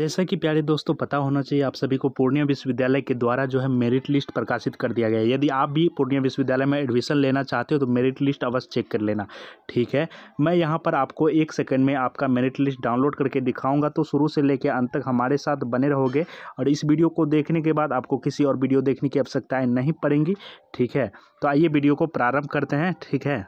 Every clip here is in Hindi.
जैसा कि प्यारे दोस्तों पता होना चाहिए आप सभी को पूर्णिया विश्वविद्यालय के द्वारा जो है मेरिट लिस्ट प्रकाशित कर दिया गया है यदि आप भी पूर्णिया विश्वविद्यालय में एडमिशन लेना चाहते हो तो मेरिट लिस्ट अवश्य चेक कर लेना ठीक है मैं यहाँ पर आपको एक सेकंड में आपका मेरिट लिस्ट डाउनलोड करके दिखाऊँगा तो शुरू से लेकर अंत तक हमारे साथ बने रहोगे और इस वीडियो को देखने के बाद आपको किसी और वीडियो देखने की आवश्यकताएँ नहीं पड़ेंगी ठीक है तो आइए वीडियो को प्रारंभ करते हैं ठीक है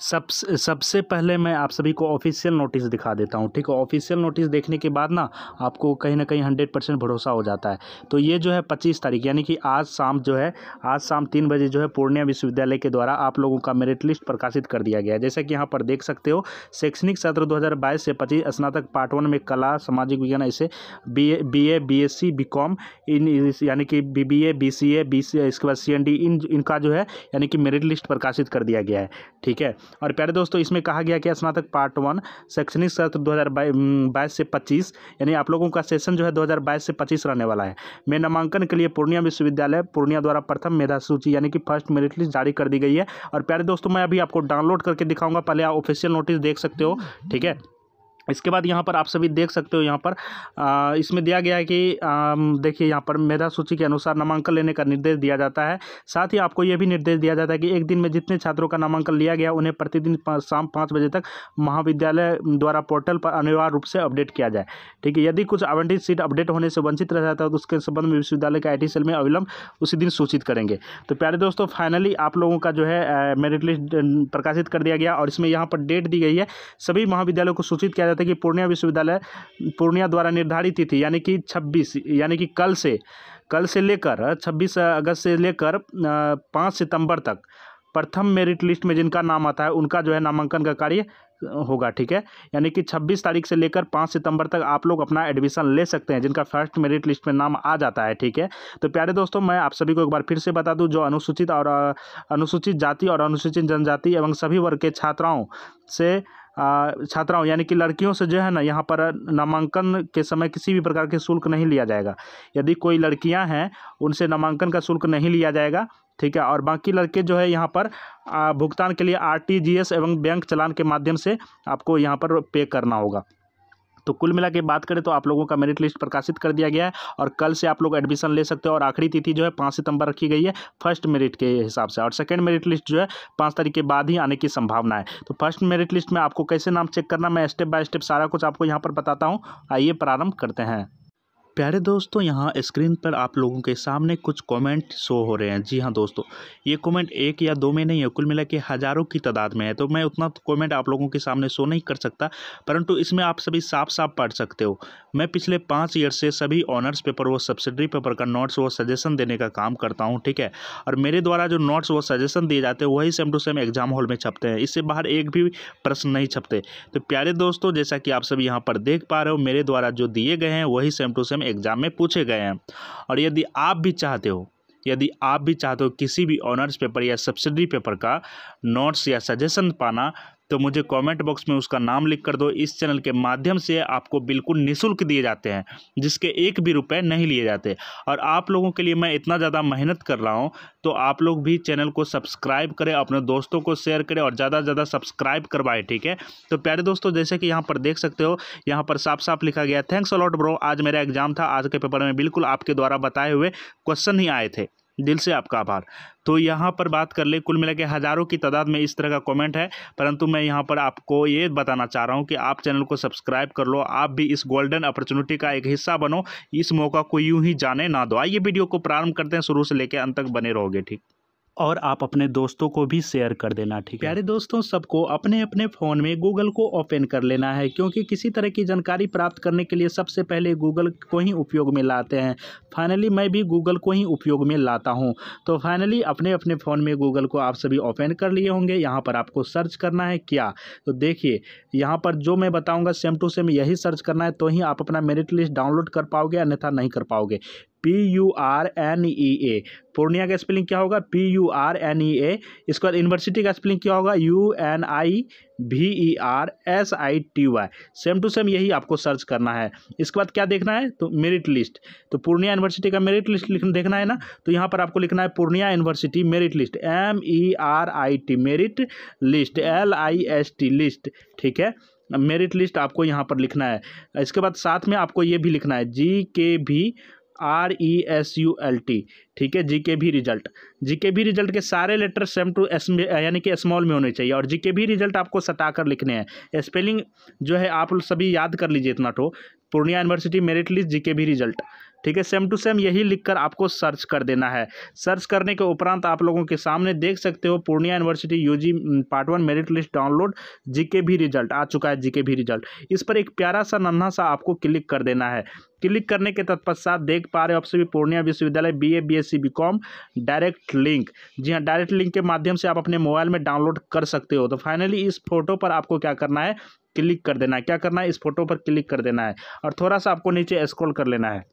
सबसे सबसे पहले मैं आप सभी को ऑफिशियल नोटिस दिखा देता हूँ ठीक है ऑफिशियल नोटिस देखने के बाद ना आपको कहीं ना कहीं हंड्रेड परसेंट भरोसा हो जाता है तो ये जो है पच्चीस तारीख यानी कि आज शाम जो है आज शाम तीन बजे जो है पूर्णिया विश्वविद्यालय के द्वारा आप लोगों का मेरिट लिस्ट प्रकाशित कर दिया गया है जैसा कि यहाँ पर देख सकते हो शैक्षणिक सत्र दो से पच्चीस स्नातक पार्ट वन में कला सामाजिक विज्ञान ऐसे B A B A B S C B com इन यानी कि B B A B C A B C इसके बाद सी एन डी इन इनका जो है यानी कि मेरिट लिस्ट प्रकाशित कर दिया गया है ठीक है और प्यारे दोस्तों इसमें कहा गया कि स्नातक पार्ट वन शैक्षणिक सत्र दो बाईस से पच्चीस यानी आप लोगों का सेशन जो है दो से पच्चीस रहने वाला है में नामांकन के लिए पूर्णिया विश्वविद्यालय पूर्णिया द्वारा प्रथम मेधा सूची यानी कि फर्स्ट मेरिट लिस्ट जारी कर दी गई है और प्यारे दोस्तों मैं अभी आपको डाउनलोड करके दिखाऊंगा पहले आप ऑफिशियल नोटिस देख सकते हो ठीक है इसके बाद यहाँ पर आप सभी देख सकते हो यहाँ पर आ, इसमें दिया गया है कि देखिए यहाँ पर मेधा सूची के अनुसार नामांकन लेने का निर्देश दिया जाता है साथ ही आपको यह भी निर्देश दिया जाता है कि एक दिन में जितने छात्रों का नामांकन लिया गया उन्हें प्रतिदिन शाम पाँच बजे तक महाविद्यालय द्वारा पोर्टल पर अनिवार्य रूप से अपडेट किया जाए ठीक है यदि कुछ आवंटित सीट अपडेट होने से वंचित रह जाता है तो उसके संबंध में विश्वविद्यालय के आई सेल में अविलंब उसी दिन सूचित करेंगे तो प्यारे दोस्तों फाइनली आप लोगों का जो है मेरिट लिस्ट प्रकाशित कर दिया गया और इसमें यहाँ पर डेट दी गई है सभी महाविद्यालयों को सूचित किया जाता बात है कि पूर्णिया विश्वविद्यालय पूर्णिया द्वारा निर्धारित तिथि यानी कि छब्बीस यानी कि कल से कल से लेकर छब्बीस अगस्त से लेकर पाँच सितंबर तक प्रथम मेरिट लिस्ट में जिनका नाम आता है उनका जो है नामांकन का कार्य होगा ठीक है यानी कि 26 तारीख से लेकर 5 सितंबर तक आप लोग अपना एडमिशन ले सकते हैं जिनका फर्स्ट मेरिट लिस्ट में नाम आ जाता है ठीक है तो प्यारे दोस्तों मैं आप सभी को एक बार फिर से बता दूं जो अनुसूचित और अनुसूचित जाति और अनुसूचित जनजाति एवं सभी वर्ग के छात्राओं से छात्राओं यानी कि लड़कियों से जो है ना यहाँ पर नामांकन के समय किसी भी प्रकार के शुल्क नहीं लिया जाएगा यदि कोई लड़कियाँ हैं उनसे नामांकन का शुल्क नहीं लिया जाएगा ठीक है और बाकी लड़के जो है यहाँ पर भुगतान के लिए आरटीजीएस एवं बैंक चलान के माध्यम से आपको यहाँ पर पे करना होगा तो कुल मिला के बात करें तो आप लोगों का मेरिट लिस्ट प्रकाशित कर दिया गया है और कल से आप लोग एडमिशन ले सकते हो और आखिरी तिथि जो है पाँच सितंबर रखी गई है फर्स्ट मेरिट के हिसाब से और सेकेंड मेरिट लिस्ट जो है पाँच तारीख के बाद ही आने की संभावना है तो फर्स्ट मेरिट लिस्ट में आपको कैसे नाम चेक करना मैं स्टेप बाय स्टेप सारा कुछ आपको यहाँ पर बताता हूँ आइए प्रारंभ करते हैं प्यारे दोस्तों यहाँ स्क्रीन पर आप लोगों के सामने कुछ कमेंट शो हो रहे हैं जी हाँ दोस्तों ये कमेंट एक या दो में नहीं है कुल मिला के हज़ारों की तादाद में है तो मैं उतना कमेंट तो आप लोगों के सामने शो नहीं कर सकता परंतु इसमें आप सभी साफ साफ पढ़ सकते हो मैं पिछले पाँच ईयर से सभी ऑनर्स पेपर व सब्सिडरी पेपर का नोट्स व सजेशन देने का काम करता हूँ ठीक है और मेरे द्वारा जो नोट्स व सजेशन दिए जाते हैं वही same to same exam hall में छपते हैं इससे बाहर एक भी प्रश्न नहीं छपते तो प्यारे दोस्तों जैसा कि आप सभी यहाँ पर देख पा रहे हो मेरे द्वारा जो दिए गए हैं वही सेम टू सेम एग्ज़ाम में पूछे गए हैं और यदि आप भी चाहते हो यदि आप भी चाहते हो किसी भी ऑनर्स पेपर या सब्सिडी पेपर का नोट्स या सजेशन पाना तो मुझे कमेंट बॉक्स में उसका नाम लिख कर दो इस चैनल के माध्यम से आपको बिल्कुल निःशुल्क दिए जाते हैं जिसके एक भी रुपये नहीं लिए जाते और आप लोगों के लिए मैं इतना ज़्यादा मेहनत कर रहा हूँ तो आप लोग भी चैनल को सब्सक्राइब करें अपने दोस्तों को शेयर करें और ज़्यादा से ज़्यादा सब्सक्राइब करवाएं ठीक है तो प्यारे दोस्तों जैसे कि यहाँ पर देख सकते हो यहाँ पर साफ साफ लिखा गया थैंक्स अलॉट ब्रो आज मेरा एग्जाम था आज के पेपर में बिल्कुल आपके द्वारा बताए हुए क्वेश्चन ही आए थे दिल से आपका आभार तो यहाँ पर बात कर ले कुल मिला के हज़ारों की तादाद में इस तरह का कमेंट है परंतु मैं यहाँ पर आपको ये बताना चाह रहा हूँ कि आप चैनल को सब्सक्राइब कर लो आप भी इस गोल्डन अपॉर्चुनिटी का एक हिस्सा बनो इस मौका को यूँ ही जाने ना दो आइए वीडियो को प्रारंभ करते हैं शुरू से लेकर अंत तक बने रहोगे ठीक और आप अपने दोस्तों को भी शेयर कर देना ठीक है प्यारे दोस्तों सबको अपने अपने फ़ोन में गूगल को ओपन कर लेना है क्योंकि किसी तरह की जानकारी प्राप्त करने के लिए सबसे पहले गूगल को ही उपयोग में लाते हैं फाइनली मैं भी गूगल को ही उपयोग में लाता हूँ तो फाइनली अपने अपने फ़ोन में गूगल को आप सभी ओपन कर लिए होंगे यहाँ पर आपको सर्च करना है क्या तो देखिए यहाँ पर जो मैं बताऊँगा सेम टू सेम यही सर्च करना है तो ही आप अपना मेरिट लिस्ट डाउनलोड कर पाओगे अन्यथा नहीं कर पाओगे P U R N E A Purnia का स्पेलिंग क्या होगा P U R N E A इसके बाद यूनिवर्सिटी का स्पेलिंग क्या होगा you N I V E R S I T Y same to same यही आपको सर्च करना है इसके बाद क्या देखना है तो मेरिट लिस्ट तो पूर्णिया यूनिवर्सिटी का मेरिट लिस्ट देखना है ना तो यहाँ पर आपको लिखना है Purnia university merit list M E R I T merit list L I S T list ठीक है मेरिट लिस्ट आपको यहाँ पर लिखना है इसके बाद साथ में आपको ये भी लिखना है जी के भी R E S U L T ठीक है जीके भी रिजल्ट जीके भी रिजल्ट के सारे लेटर सेम टू एस यानी कि स्मॉल में होने चाहिए और जीके भी रिजल्ट आपको सटा कर लिखने हैं स्पेलिंग जो है आप सभी याद कर लीजिए इतना तो पूर्णिया यूनिवर्सिटी मेरिट लिस्ट जीके भी रिजल्ट ठीक है सेम टू सेम यही लिखकर आपको सर्च कर देना है सर्च करने के उपरांत आप लोगों के सामने देख सकते हो Purnia university UG part one merit list download जीके भी रिजल्ट आ चुका है जीके भी रिजल्ट इस पर एक प्यारा सा नन्हा सा आपको क्लिक कर देना है क्लिक करने के तत्पश्चात देख पा रहे हो आपसे भी पूर्णिया विश्वविद्यालय B A B S C B com direct link जी हाँ डायरेक्ट लिंक के माध्यम से आप अपने मोबाइल में डाउनलोड कर सकते हो तो फाइनली इस फोटो पर आपको क्या करना है क्लिक कर देना है क्या करना है इस फोटो पर क्लिक कर देना है और थोड़ा सा आपको नीचे स्क्रॉल कर लेना है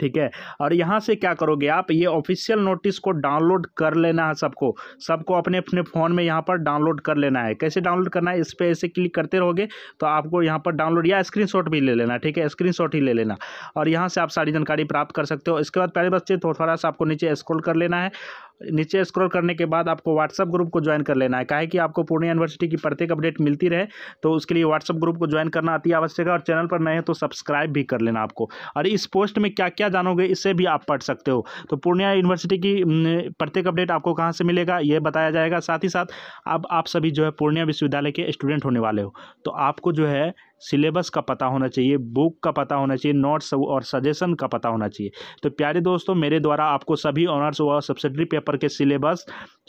ठीक है और यहाँ से क्या करोगे आप ये ऑफिशियल नोटिस को डाउनलोड कर लेना है सबको सबको अपने अपने फ़ोन में यहाँ पर डाउनलोड कर लेना है कैसे डाउनलोड करना है इस पर ऐसे क्लिक करते रहोगे तो आपको यहाँ पर डाउनलोड या स्क्रीनशॉट भी ले लेना ठीक है स्क्रीनशॉट ही ले लेना और यहाँ से आप सारी जानकारी प्राप्त कर सकते हो इसके बाद पहले बच्चे थोड़ा सा आपको नीचे स्क्रोल कर लेना है नीचे स्क्रॉल करने के बाद आपको व्हाट्सअप ग्रुप को ज्वाइन कर लेना है काहे कि आपको पूर्णिया यूनिवर्सिटी की प्रत्येक अपडेट मिलती रहे तो उसके लिए व्हाट्सअप ग्रुप को ज्वाइन करना अति आवश्यक है और चैनल पर नए हैं तो सब्सक्राइब भी कर लेना आपको और इस पोस्ट में क्या क्या जानोगे इससे भी आप पढ़ सकते हो तो पूर्णिया यूनिवर्सिटी की प्रत्येक अपडेट आपको कहाँ से मिलेगा ये बताया जाएगा साथ ही साथ अब आप सभी जो है पूर्णिया विश्वविद्यालय के स्टूडेंट होने वाले हो तो आपको जो है सिलेबस का पता होना चाहिए बुक का पता होना चाहिए नोट्स और सजेशन का पता होना चाहिए तो प्यारे दोस्तों मेरे द्वारा आपको सभी ऑनर्स व सब्सिडरी पेपर के सिलेबस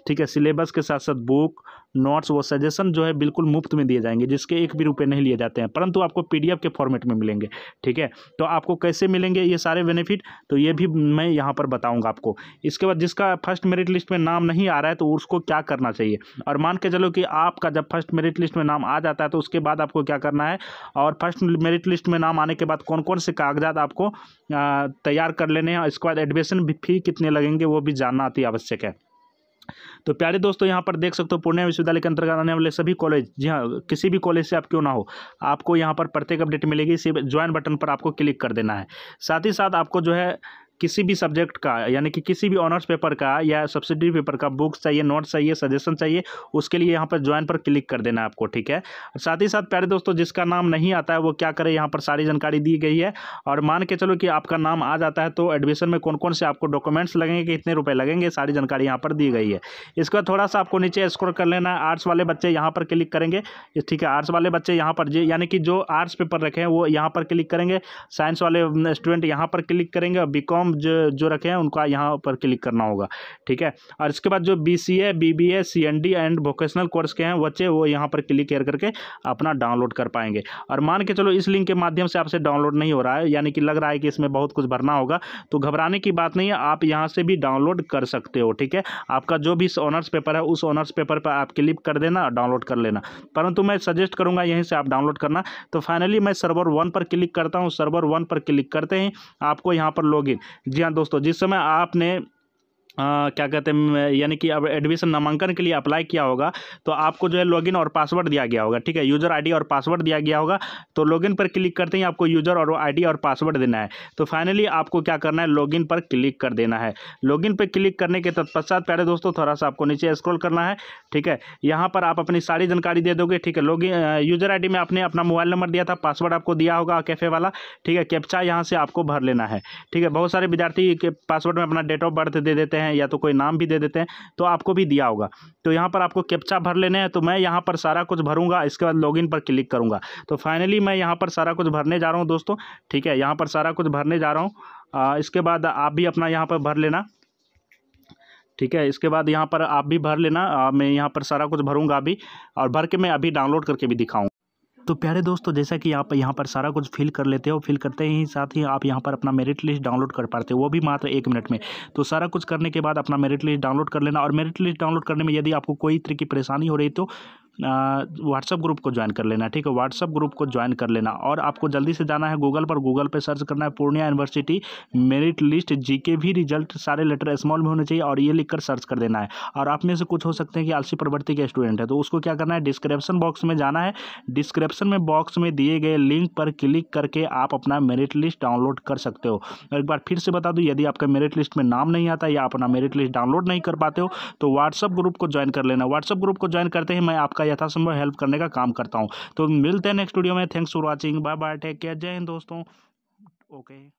ठीक है सिलेबस के साथ साथ बुक नोट्स व सजेशन जो है बिल्कुल मुफ्त में दिए जाएंगे जिसके एक भी रुपये नहीं लिए जाते हैं परंतु आपको पीडीएफ के फॉर्मेट में मिलेंगे ठीक है तो आपको कैसे मिलेंगे ये सारे बेनिफिट तो ये भी मैं यहाँ पर बताऊँगा आपको इसके बाद जिसका फर्स्ट मेरिट लिस्ट में नाम नहीं आ रहा है तो उसको क्या करना चाहिए और मान के चलो कि आपका जब फर्स्ट मेरिट लिस्ट में नाम आ जाता है तो उसके बाद आपको क्या करना है और फर्स्ट मेरिट लिस्ट में नाम आने के बाद कौन कौन से कागजात आपको तैयार कर लेने हैं इसके बाद एडमिशन फी कितने लगेंगे वो भी जानना अति आवश्यक है तो प्यारे दोस्तों यहाँ पर देख सकते हो पूर्णिया विश्वविद्यालय के अंतर्गत आने वाले सभी कॉलेज जी हाँ किसी भी कॉलेज से आप क्यों ना हो आपको यहाँ पर प्रत्येक अपडेट मिलेगी सिर्फ ज्वाइन बटन पर आपको क्लिक कर देना है साथ ही साथ आपको जो है किसी भी सब्जेक्ट का यानी कि किसी भी ऑनर्स पेपर का या सब्सिडी पेपर का बुक्स चाहिए नोट्स चाहिए सजेशन चाहिए उसके लिए यहाँ पर ज्वाइन पर क्लिक कर देना आपको ठीक है साथ ही साथ प्यारे दोस्तों जिसका नाम नहीं आता है वो क्या करे यहाँ पर सारी जानकारी दी गई है और मान के चलो कि आपका नाम आ जाता है तो एडमिशन में कौन कौन से आपको डॉक्यूमेंट्स लगेंगे कितने रुपये लगेंगे सारी जानकारी यहाँ पर दी गई है इसके बाद थोड़ा सा आपको नीचे स्क्रोल कर लेना है आर्ट्स वाले बच्चे यहाँ पर क्लिक करेंगे ठीक है आर्ट्स वाले बच्चे यहाँ पर यानी कि जो आर्ट्स पेपर रखे हैं वो यहाँ पर क्लिक करेंगे साइंस वाले स्टूडेंट यहाँ पर क्लिक करेंगे और बी फॉर्म जो जो रखे हैं उनका यहाँ पर क्लिक करना होगा ठीक है और इसके बाद जो B C A B B A C N D and vocational course के हैं बच्चे वो यहाँ पर क्लिक कर करके अपना डाउनलोड कर पाएंगे और मान के चलो इस लिंक के माध्यम से आपसे डाउनलोड नहीं हो रहा है यानी कि लग रहा है कि इसमें बहुत कुछ भरना होगा तो घबराने की बात नहीं है आप यहाँ से भी डाउनलोड कर सकते हो ठीक है आपका जो भी ऑनर्स पेपर है उस ऑनर्स पेपर पर आप क्लिक कर देना और डाउनलोड कर लेना परंतु मैं सजेस्ट करूँगा यहीं से आप डाउनलोड करना तो फाइनली मैं सर्वर वन पर क्लिक करता हूँ सर्वर वन पर क्लिक करते ही आपको यहाँ पर लॉगिन जी हाँ दोस्तों जिस समय आपने आ, क्या कहते हैं यानी कि अब एडमिशन नामांकन के लिए अप्लाई किया होगा तो आपको जो है लॉगिन और पासवर्ड दिया गया होगा ठीक है यूज़र आईडी और पासवर्ड दिया गया होगा तो लॉगिन पर क्लिक करते ही आपको यूज़र और आईडी और पासवर्ड देना है तो फाइनली आपको क्या करना है लॉगिन पर क्लिक कर देना है लॉगिन पर क्लिक करने के तत्पश्चात प्यारे दोस्तों थोड़ा सा आपको नीचे स्क्रॉल करना है ठीक है यहाँ पर आप अपनी सारी जानकारी दे दोगे ठीक है लॉगिन यूज़र आई में आपने अपना मोबाइल नंबर दिया था पासवर्ड आपको दिया होगा कैफ़े वाला ठीक है कैप्चा यहाँ से आपको भर लेना है ठीक है बहुत सारे विद्यार्थी पासवर्ड में अपना डेट ऑफ बर्थ दे देते हैं हैं या तो कोई नाम भी दे देते हैं तो आपको भी दिया होगा तो यहाँ पर आपको कैप्चा भर लेने हैं तो मैं यहाँ पर सारा कुछ भरूंगा इसके बाद लॉगिन पर क्लिक करूँगा तो फाइनली मैं यहाँ पर सारा कुछ भरने जा रहा हूँ दोस्तों ठीक है यहाँ पर सारा कुछ भरने जा रहा हूँ इसके बाद आप भी अपना यहाँ पर भर लेना ठीक है इसके बाद यहाँ पर आप भी भर लेना मैं यहाँ पर सारा कुछ भरूँगा अभी और भर के मैं अभी डाउनलोड करके भी दिखाऊँ तो प्यारे दोस्तों जैसा कि आप यहाँ पर सारा कुछ फिल कर लेते हो फिल करते ही साथ ही आप यहाँ पर अपना मेरिट लिस्ट डाउनलोड कर पाते हो वो भी मात्र एक मिनट में तो सारा कुछ करने के बाद अपना मेरिट लिस्ट डाउनलोड कर लेना और मेरिट लिस्ट डाउनलोड करने में यदि आपको कोई तरह की परेशानी हो रही तो व्हाट्सअप ग्रुप को ज्वाइन कर लेना ठीक है व्हाट्सअप ग्रुप को ज्वाइन कर लेना और आपको जल्दी से जाना है गूगल पर गूगल पर सर्च करना है पूर्णिया यूनिवर्सिटी मेरिट लिस्ट जीके भी रिजल्ट सारे लेटर स्मॉल में होने चाहिए और ये लिखकर सर्च कर देना है और आप में से कुछ हो सकते हैं कि आलसी प्रवृत्ति के स्टूडेंट है तो उसको क्या करना है डिस्क्रिप्शन बॉक्स में जाना है डिस्क्रिप्शन में बॉक्स में दिए गए लिंक पर क्लिक करके आप अपना मेरिट लिस्ट डाउनलोड कर सकते हो एक बार फिर से बता दूँ यदि आपका मेरिट लिस्ट में नाम नहीं आता या अपना मेरिट लिस्ट डाउनलोड नहीं कर पाते हो तो व्हाट्सअप ग्रुप को ज्वाइन कर लेना व्हाट्सअप ग्रुप को ज्वाइन करते ही मैं आपका यथासंभव हेल्प करने का काम करता हूँ तो मिलते हैं नेक्स्ट वीडियो में thanks for watching bye bye take care जय हिंद दोस्तों ओके